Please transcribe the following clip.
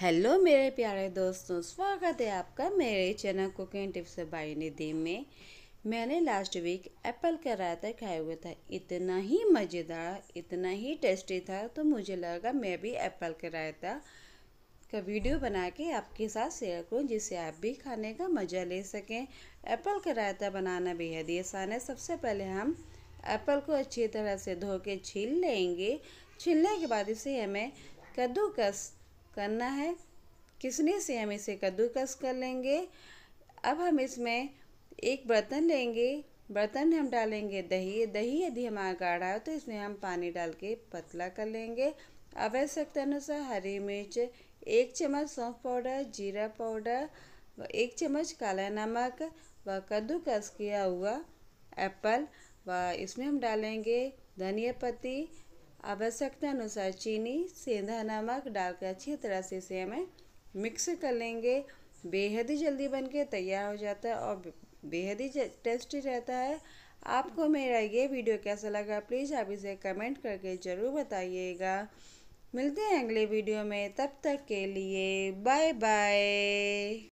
hello मेरे प्यारे दोस्तों स्वागत है आपका मेरे channel cooking tips by Nidhi में मैंने लास्ट वीक एप्पल का रायता खाया हुआ था इतना ही मज़ेदार इतना ही टेस्टी था तो मुझे लगा मैं भी एप्पल का रायता का वीडियो बना के आपके साथ शेयर करूं जिससे आप भी खाने का मज़ा ले सकें एप्पल का रायता बनाना बेहद ही आसान है सबसे पहले हम एप्पल को अच्छी तरह से धो के छील लेंगे छीलने के बाद इसे हमें कद्दूकस करना है किसने से हम इसे कद्दूकस कर लेंगे अब हम इसमें एक बर्तन लेंगे बर्तन में हम डालेंगे दही दही यदि हमारा गाढ़ा है तो इसमें हम पानी डाल के पतला कर लेंगे आवश्यकता अनुसार हरी मिर्च एक चम्मच सौंफ पाउडर जीरा पाउडर व एक चम्मच काला नमक व कद्दूकस किया हुआ एप्पल व इसमें हम डालेंगे धनिया पत्ती आवश्यकता अनुसार चीनी सेंधा नमक डालकर अच्छी तरह से इसे हमें मिक्स कर लेंगे बेहद ही जल्दी बन के तैयार हो जाता है और बेहद ही टेस्टी रहता है आपको मेरा ये वीडियो कैसा लगा प्लीज़ आप इसे कमेंट करके ज़रूर बताइएगा मिलते हैं अगले वीडियो में तब तक के लिए बाय बाय